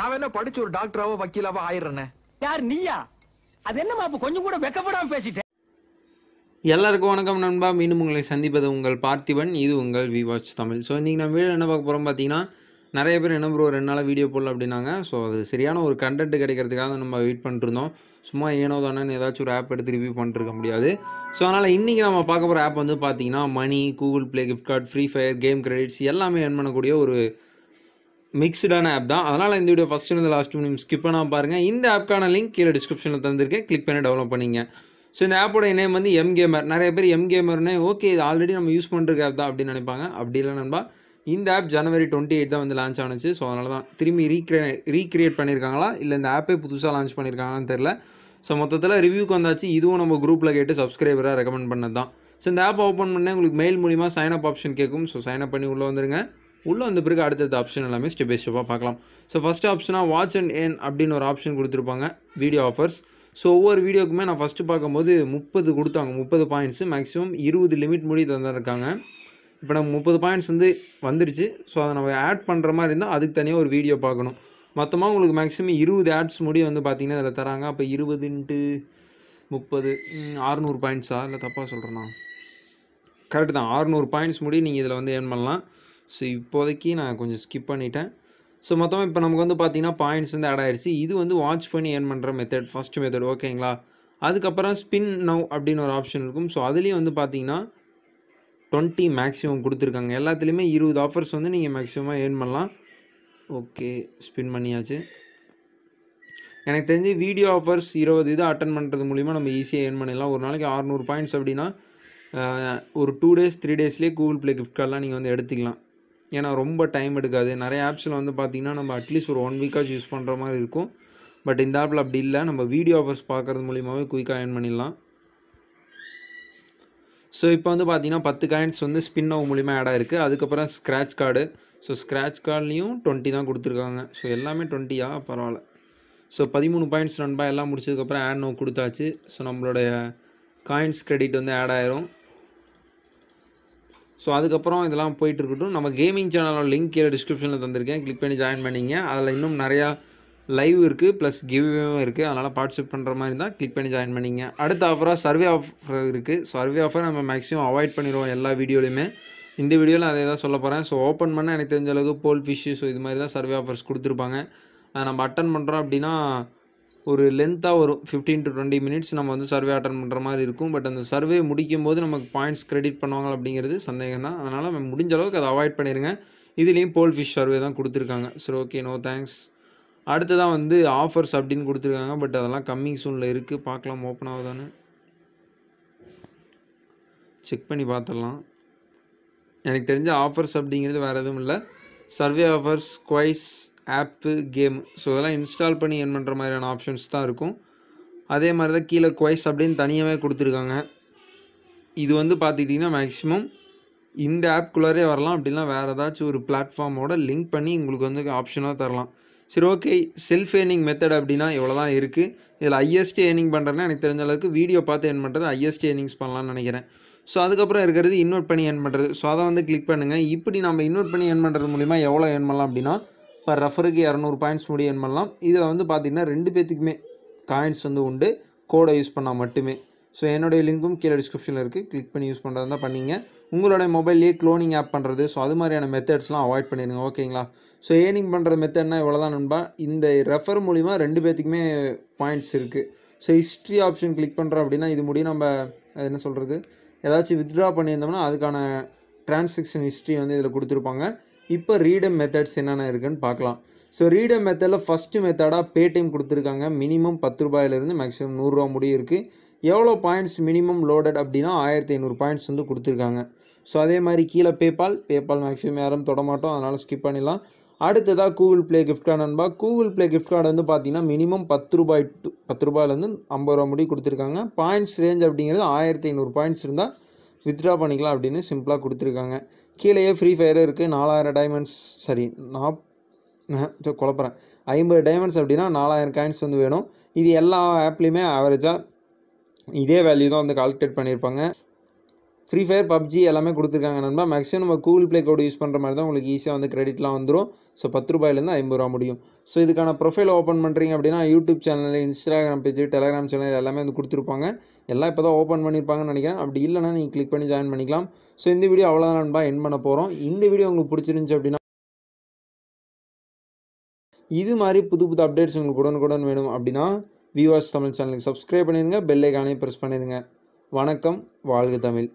நான் என்ன படிச்சு ஒரு டாக்டராவோ வக்கீலாவோ ஆயிடுறேன் யார் நீயா அது என்ன மாப்பு கொஞ்சம் கூட வெக்கப்படாம பேசிட்டேன் எல்லாருக்கும் வணக்கம் நண்பா மீண்டும் உங்களை சந்திப்பது உங்கள் பார்த்திபன் இது உங்கள் விவாச் தமிழ் ஸோ இன்றைக்கி நான் வீடியோ என்ன பார்க்க போகிறோம் பார்த்தீங்கன்னா நிறைய பேர் என்ன ப்ரோ ரெண்டு நாளாக வீடியோ போடல அப்படின்னாங்க ஸோ அது சரியான ஒரு கண்டென்ட் கிடைக்கிறதுக்காக நம்ம வெயிட் பண்ணிட்டுருந்தோம் சும்மா ஏனோ தானே ஏதாச்சும் ஒரு ஆப் எடுத்து ரிவ்யூ பண்ணிருக்க முடியாது ஸோ அதனால் இன்றைக்கி நம்ம பார்க்க போகிற ஆப் வந்து பார்த்திங்கன்னா money Google play gift card free fire game credits எல்லாமே ஏர்ன் பண்ணக்கூடிய ஒரு மிக்ஸ்டான ஆப் தான் அதனால் இந்த வீடியோ ஃபஸ்ட்டு இந்த லாஸ்ட் மினிமம் ஸ்கிப் பண்ணால் பாருங்கள் இந்த ஆப்க்கான லிங்க் கீழே டிஸ்கிரிப்ஷனில் தந்திருக்கேன் கிளிக் பண்ணி டவுன்லோட் பண்ணிங்க ஸோ இந்த ஆப்போட நேம் வந்து எம் கேமர் நிறைய பேர் எம் கேமர்னே ஓகே இது ஆல்ரெடி நம்ம யூஸ் பண்ணுற ஆப் தான் அப்படின்னு நினைப்பாங்க அப்படி இல்லை நண்பா இந்த ஆப் ஜனவரி டுவெண்ட்டி எயிட் தான் வந்து லான்ச் ஆனிச்சு ஸோ அதனால தான் திரும்பி ரீக்ரே ரீக்ரியேட் பண்ணியிருக்காங்களா இல்லை இந்த ஆப்பே புதுசாக லான்ச் பண்ணியிருக்காங்களான்னு தெரில ஸோ மொத்தத்தில் ரிவ்யூக்கு வந்தாச்சு இதுவும் நம்ம குரூப்பில் கேட்டு சப்ஸ்கிரைபராக ரெக்கமெண்ட் பண்ணது தான் ஸோ இந்த ஆப் ஓப்பன் பண்ணால் உங்களுக்கு மெயில் மூலிமா சைன் அப் ஆப்ஷன் கேட்கும் ஸோ சைன் அப் பண்ணி உள்ளே வந்துருங்க உள்ளே வந்த பிறகு அடுத்தடுத்த ஆப்ஷன் எல்லாமே ஸ்டெப் பை ஸ்டெப்பாக பார்க்கலாம் ஸோ ஃபஸ்ட்டு ஆப்ஷனாக வாட்ச் அண்ட் ஏன் அப்படின்னு ஒரு ஆப்ஷன் கொடுத்துருப்பாங்க வீடியோ ஆஃபர்ஸ் ஸோ ஒவ்வொரு வீடியோக்குமே நான் ஃபஸ்ட்டு பார்க்கும்போது முப்பது கொடுத்தாங்க முப்பது பாயிண்ட்ஸு மேக்ஸிமம் இருபது லிமிட் மொழி தந்திருக்காங்க இப்போ நம்ம முப்பது பாயிண்ட்ஸ் வந்து வந்துருச்சு ஸோ அதை நம்ம ஆட் பண்ணுற மாதிரி இருந்தால் அதுக்கு தனியாக ஒரு வீடியோ பார்க்கணும் மொத்தமாக உங்களுக்கு மேக்ஸிமம் இருபது ஆட்ஸ் முடி வந்து பார்த்திங்கன்னா அதில் தராங்க அப்போ இருபதுன்ட்டு முப்பது ஆறுநூறு பாயிண்ட்ஸா இல்லை தப்பாக சொல்கிறேன்னா கரெக்டு தான் ஆறுநூறு பாயிண்ட்ஸ் முடி நீங்கள் இதில் வந்து ஏர்ன் பண்ணலாம் ஸோ இப்போதைக்கு நான் கொஞ்சம் ஸ்கிப் பண்ணிட்டேன் ஸோ மொத்தமாக இப்போ நமக்கு வந்து பார்த்திங்கன்னா பாயிண்ட்ஸ் வந்து ஆட் ஆயிடுச்சு இது வந்து வாட்ச் பண்ணி ஏர்ன் பண்ணுற மெத்தட் ஃபஸ்ட் மெத்தட் ஓகேங்களா அதுக்கப்புறம் ஸ்பின் நவ் அப்படின்னு ஒரு ஆப்ஷன் இருக்கும் ஸோ அதுலேயும் வந்து பார்த்தீங்கன்னா டுவெண்ட்டி மேக்ஸிமம் கொடுத்துருக்காங்க எல்லாத்துலேயுமே இருபது ஆஃபர்ஸ் வந்து நீங்கள் மேக்ஸிமமாக ஏர்ன் பண்ணலாம் ஓகே ஸ்பின் பண்ணியாச்சு எனக்கு தெரிஞ்சு வீடியோ ஆஃபர்ஸ் இருபது இது அட்டன் பண்ணுறது மூலிமா நம்ம ஈஸியாக ஏர்ன் பண்ணிடலாம் ஒரு நாளைக்கு அறநூறு பாயிண்ட்ஸ் அப்படின்னா ஒரு டூ டேஸ் த்ரீ டேஸ்லேயே கூகுள் ப்ளே கிஃப்ட் கார்டெலாம் நீங்கள் வந்து எடுத்துக்கலாம் ஏன்னா ரொம்ப டைம் எடுக்காது நிறைய ஆப்ஸில் வந்து பார்த்திங்கன்னா நம்ம அட்லீஸ்ட் ஒரு ஒன் வீக்காச்சும் யூஸ் பண்ணுற மாதிரி இருக்கும் பட் இந்த ஆப்பில் அப்படி இல்லை நம்ம வீடியோ ஆஃபர்ஸ் பார்க்குறது மூலியமாகவே குயிக்காக ஏர்ன் பண்ணிடலாம் ஸோ இப்போ வந்து பார்த்திங்கன்னா பத்து காயின்ஸ் வந்து ஸ்பின் ஆகும் மூலிமா ஆட் ஆயிருக்கு அதுக்கப்புறம் ஸ்க்ராட்ச் கார்டு ஸோ ஸ்க்ராட்ச் கார்ட்லேயும் டுவெண்ட்டி தான் கொடுத்துருக்காங்க ஸோ எல்லாமே டுவெண்ட்டியாக பரவாயில்ல ஸோ பதிமூணு பாயிண்ட்ஸ் நண்பா எல்லாம் முடிச்சதுக்கப்புறம் ஆட் நோ கொடுத்தாச்சு ஸோ நம்மளுடைய காயின்ஸ் கிரெடிட் வந்து ஆட் ஆயிரும் ஸோ அதுக்கப்புறம் இதெல்லாம் போயிட்டு இருக்கட்டும் நம்ம கேமிங் சேனலோட லிங்க் கீழே டிஸ்கிரிப்ஷனில் தந்திருக்கேன் கிளிக் பண்ணி ஜாயின் பண்ணிங்க அதில் இன்னும் நிறையா லைவ் இருக்குது ப்ளஸ் கிவ்வேவும் இருக்குது அதனால் பார்ட்டிசிபேட் பண்ணுற மாதிரி தான் கிளிக் பண்ணி ஜாயின் பண்ணிங்க அடுத்த ஆஃபராக சர்வே ஆஃபர் இருக்குது சர்வே ஆஃபர் நம்ம மேக்ஸிமம் அவாய்ட் பண்ணிடுவோம் எல்லா வீடியோலையுமே இந்த வீடியோவில் அதே தான் சொல்ல போகிறேன் ஸோ ஓப்பன் பண்ண எனக்கு தெரிஞ்ச அளவுக்கு போல் ஃபிஷ்ஷு ஸோ இது மாதிரி தான் சர்வே ஆஃபர்ஸ் கொடுத்துருப்பாங்க அதை நம்ம அட்டன் பண்ணுறோம் அப்படின்னா ஒரு லென்த்தாக வரும் ஃபிஃப்டீன் டு டுவெண்ட்டி மினிட்ஸ் நம்ம வந்து சர்வே அட்டன் பண்ணுற மாதிரி இருக்கும் பட் அந்த சர்வே முடிக்கும் போது நமக்கு பாயிண்ட்ஸ் கிரெடிட் பண்ணுவாங்க அப்படிங்கிறது சந்தேகம் தான் அதனால் நம்ம முடிஞ்ச அளவுக்கு அதை அவாய்ட் பண்ணிடுங்க இதுலேயும் போல் ஃபிஷ் சர்வே தான் கொடுத்துருக்காங்க சரி ஓகே நோ தேங்க்ஸ் தான் வந்து ஆஃபர்ஸ் அப்படின்னு கொடுத்துருக்காங்க பட் அதெல்லாம் கம்மிங் சூனில் இருக்குது பார்க்கலாம் ஓப்பன் ஆகுதான்னு செக் பண்ணி பார்த்துடலாம் எனக்கு தெரிஞ்ச ஆஃபர்ஸ் அப்படிங்கிறது வேறு எதுவும் இல்லை survey offers quiz app game so இதெல்லாம் இன்ஸ்டால் பண்ணி ஏர்ன் பண்ணுற மாதிரியான ஆப்ஷன்ஸ் தான் இருக்கும் அதே மாதிரி தான் கீழே குவைஸ் அப்படின்னு தனியாகவே கொடுத்துருக்காங்க இது வந்து பார்த்துக்கிட்டிங்கன்னா மேக்ஸிமம் இந்த ஆப்குள்ளாரே வரலாம் அப்படின்னா வேறு ஏதாச்சும் ஒரு பிளாட்ஃபார்மோட லிங்க் பண்ணி உங்களுக்கு வந்து ஆப்ஷனாக தரலாம் சரி ஓகே செல்ஃப் ஏர்னிங் மெத்தட் அப்படின்னா இவ்வளோ தான் இருக்குது இதில் ஐஎஸ்டி ஏர்னிங் பண்ணுறேன்னா எனக்கு தெரிஞ்ச அளவுக்கு வீடியோ பார்த்து ஏர்ன் பண்ணுறது ஐஎஸ்டி ஏர்னிங்ஸ் பண்ணலாம்னு நினைக்கிறேன் ஸோ அதுக்கப்புறம் இருக்கிறது இன்வெர்ட் பண்ணி ஏர்ன் பண்ணுறது ஸோ அதை வந்து கிளிக் பண்ணுங்கள் இப்படி நம்ம இன்வெர்ட் பண்ணி ஏர்ன் பண்ணுறது மூலிமா எவ்வளோ ஏர்ன் பண்ணலாம் அப்படின்னா பர் ரெஃபருக்கு இரநூறு பாயிண்ட்ஸ் முடியும் ஏன் பண்ணலாம் இதில் வந்து பார்த்திங்கன்னா ரெண்டு பேத்துக்குமே காயின்ஸ் வந்து உண்டு கோடை யூஸ் பண்ணால் மட்டுமே ஸோ என்னுடைய லிங்க்கும் கீழே டிஸ்கிரிப்ஷனில் இருக்குது கிளிக் பண்ணி யூஸ் பண்ணுறது தான் பண்ணிங்க உங்களுடைய மொபைல்லேயே க்ளோனிங் ஆப் பண்ணுறது ஸோ அது மாதிரியான மெத்தட்ஸ்லாம் அவாய்ட் பண்ணிடுங்க ஓகேங்களா ஸோ ஏர்னிங் பண்ணுற மெத்தட்னா இவ்வளோ தான் நண்பா இந்த ரெஃபர் மூலிமா ரெண்டு பேத்துக்குமே பாயிண்ட்ஸ் இருக்குது ஸோ ஹிஸ்ட்ரி ஆப்ஷன் கிளிக் பண்ணுறோம் அப்படின்னா இது முடியும் நம்ம அது என்ன சொல்கிறது ஏதாச்சும் வித்ட்ரா பண்ணியிருந்தோம்னா அதுக்கான டிரான்சாக்ஷன் ஹிஸ்ட்ரி வந்து இதில் கொடுத்துருப்பாங்க இப்போ ரீடம் மெத்தட்ஸ் என்னென்ன இருக்குன்னு பார்க்கலாம் ஸோ ரீடம் மெத்தடில் ஃபஸ்ட்டு மெத்தடாக பேடிஎம் கொடுத்துருக்காங்க மினிமம் பத்து ரூபாயிலேருந்து மேக்ஸிமம் நூறுரூவா முடியும் இருக்குது எவ்வளோ பாயிண்ட்ஸ் மினிமம் லோடட் அப்படின்னா ஆயிரத்தி ஐநூறு பாயிண்ட்ஸ் வந்து கொடுத்துருக்காங்க ஸோ அதே மாதிரி கீழே பேபால் பேபால் மேக்ஸிமம் யாரும் தொடமாட்டோம் அதனால் ஸ்கிப் பண்ணிடலாம் அடுத்ததாக Google play gift card Google play gift card வந்து பார்த்தீங்கன்னா மினிமம் பத்து ரூபாய் பத்து ரூபாயிலேருந்து ஐம்பது ரூபா முடி கொடுத்துருக்காங்க பாயிண்ட்ஸ் ரேஞ்ச் அப்படிங்கிறது ஆயிரத்தி ஐநூறு பாயிண்ட்ஸ் இருந்தால் வித்ட்ரா பண்ணிக்கலாம் அப்படின்னு சிம்பிளாக கொடுத்துருக்காங்க கீழேயே ஃப்ரீ ஃபயர் இருக்குது நாலாயிரம் டைமண்ட்ஸ் சரி நாப் குழப்பறேன் ஐம்பது டைமண்ட்ஸ் அப்படின்னா நாலாயிரம் காயின்ஸ் வந்து வேணும் இது எல்லா ஆப்லேயுமே ஆவரேஜாக இதே வேல்யூ தான் வந்து கால்குலேட் பண்ணியிருப்பாங்க ஃப்ரீ ஃபயர் பப்ஜி எல்லாமே கொடுத்துருக்காங்க நண்பா மேக்ஸிமம் நம்ம கூகுள் ப்ளே கோடு யூஸ் பண்ணுற மாதிரி தான் உங்களுக்கு ஈஸியாக வந்து கிரெடிட்லாம் வந்துடும் ஸோ பத்து ரூபாயிலேருந்து ஐம்பது ரூபா முடியும் ஸோ இதுக்கான ப்ரொஃபைல் ஓப்பன் பண்ணுறீங்க அப்படின்னா YouTube channel Instagram page Telegram channel எல்லாமே வந்து கொடுத்துருப்பாங்க எல்லாம் இப்போ தான் ஓப்பன் பண்ணியிருப்பாங்கன்னு நினைக்கிறேன் அப்படி இல்லைனா நீங்கள் கிளிக் பண்ணி ஜாயின் பண்ணிக்கலாம் ஸோ இந்த வீடியோ அவ்வளோதான் நண்பா என் பண்ண போகிறோம் இந்த வீடியோ உங்களுக்கு பிடிச்சிருந்துச்சி அப்படின்னா இது மாதிரி புது புது அப்டேட்ஸ் உங்களுக்கு உடனுக்குடன் வேணும் அப்படின்னா வியூவர்ஸ் தமிழ் சேனலுக்கு சப்ஸ்கிரைப் பண்ணிடுங்க பெல்லைக்கானே ப்ரெஸ் பண்ணிடுங்க வணக்கம் வாழ்க தமிழ்